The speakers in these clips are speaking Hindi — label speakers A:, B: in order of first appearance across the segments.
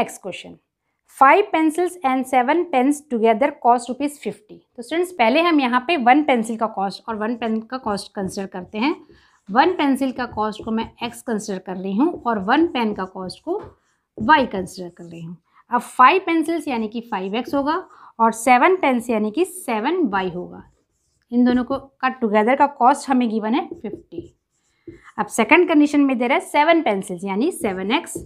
A: next question five pencils and seven pens together cost rupees fifty तो स्टूडेंट्स पहले हम यहाँ पे वन पेंसिल का कॉस्ट और वन पेन का कॉस्ट कंसिडर करते हैं वन पेंसिल का कॉस्ट को मैं एक्स कंसिडर कर रही हूँ और वन पेन का कॉस्ट को वाई कंसिडर कर रही हूँ अब फाइव पेंसिल्स यानी कि फाइव एक्स होगा और सेवन पेन्स यानी कि सेवन वाई होगा इन दोनों को का टुगेदर का कॉस्ट हमें गिवन है फिफ्टी अब सेकंड कंडीशन में दे रहा है सेवन पेंसिल्स यानी seven x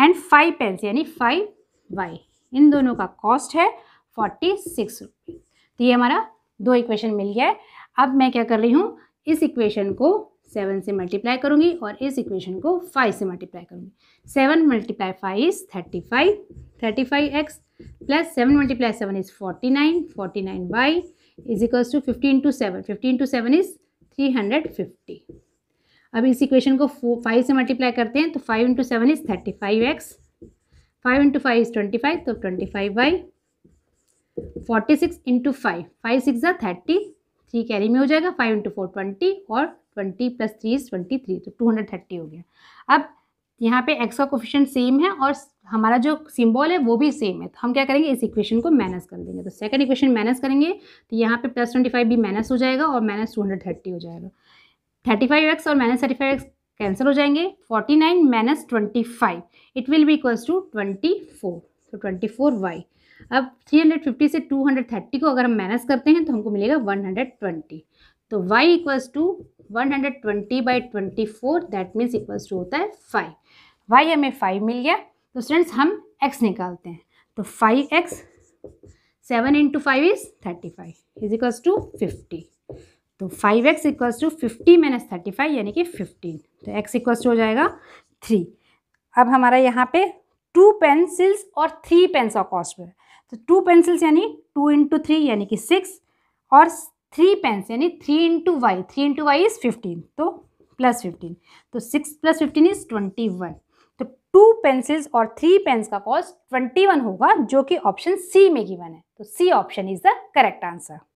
A: and five pens यानी फाइव वाई इन दोनों का कॉस्ट है फोर्टी सिक्स रुपये तो ये हमारा दो इक्वेशन मिल गया है अब मैं क्या कर रही हूँ इस इक्वेशन को सेवन से मल्टीप्लाई करूँगी और इस इक्वेशन को फाइव से मल्टीप्लाई करूँगी seven multiply five is thirty five thirty five x plus seven multiply seven is forty nine forty nine y is equals to fifteen to seven fifteen to seven is three hundred fifty अब इस इक्वेशन को फाइव से मल्टीप्लाई करते हैं तो five into seven is thirty five x five into five is twenty five तो twenty five by forty six into five five six ज़ा थर्टी थ्री कैरी में हो जाएगा फाइव इंटू फोर ट्वेंटी और twenty plus three is twenty three तो टू हंड्रेड थर्टी हो गया अब यहाँ पे एक्स का कोफिशन सेम है और हमारा जो सिंबल है वो भी सेम है तो हम क्या करेंगे इस इक्वेशन को माइनस कर देंगे तो सेकंड इक्वेशन माइनस करेंगे तो यहाँ पे प्लस ट्वेंटी फाइव भी माइनस हो जाएगा और माइनस टू हंड्रेड थर्टी हो जाएगा थर्टी फाइव एक्स और minus thirty five x cancel हो जाएंगे forty nine minus twenty five it will be equals to twenty four तो ट्वेंटी फोर वाई अब थ्री हंड्रेड फिफ्टी से टू हंड्रेड थर्टी को अगर हम माइनस करते हैं तो हमको मिलेगा वन हंड्रेड ट्वेंटी तो y equals to one hundred twenty by twenty four that means equals to होता है फाइव वाई हमें फाइव मिल गया तो स्टूडेंट्स हम एक्स निकालते हैं तो five x seven into five is thirty five is equals to fifty तो five x equals to fifty minus thirty five यानी कि फिफ्टीन तो एक्स इक्वल्स टू हो जाएगा थ्री अब हमारा यहाँ पे टू पेंसिल्स और थ्री पेन्स का कॉस्ट है तो टू पेंसिल्स यानी टू इंटू थ्री यानी कि सिक्स और थ्री पेंस यानी three into y three into y is fifteen तो प्लस फिफ्टीन तो six plus fifteen is twenty one तो टू पेंसिल्स और थ्री पेन्स का कॉस्ट ट्वेंटी वन होगा जो कि ऑप्शन सी में गिवन है तो C option is the correct answer